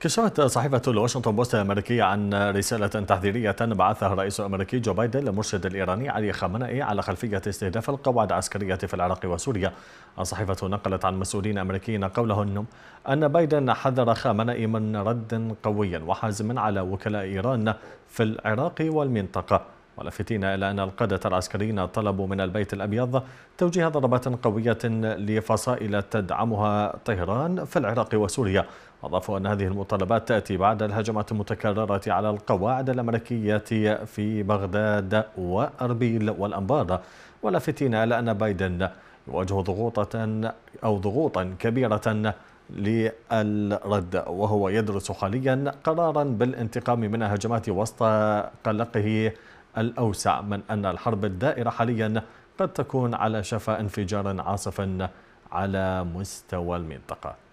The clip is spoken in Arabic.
كشفت صحيفة الواشنطن بوست الأمريكية عن رسالة تحذيرية بعثها الرئيس الأمريكي جو بايدن للمرشد الإيراني علي خامنئي على خلفية استهداف القواعد العسكرية في العراق وسوريا. الصحيفة نقلت عن مسؤولين أمريكيين قولهم أن بايدن حذر خامنئي من رد قوي وحازم على وكلاء إيران في العراق والمنطقة. ولافتين إلى أن القادة العسكريين طلبوا من البيت الأبيض توجيه ضربات قوية لفصائل تدعمها طهران في العراق وسوريا أضافوا أن هذه المطالبات تأتي بعد الهجمات المتكررة على القواعد الأمريكية في بغداد وأربيل والأنبار ولافتين إلى أن بايدن يواجه ضغوطة أو ضغوطا كبيرة للرد وهو يدرس حاليا قرارا بالانتقام من هجمات وسط قلقه الأوسع من أن الحرب الدائرة حاليا قد تكون على شفا انفجار عاصف على مستوى المنطقة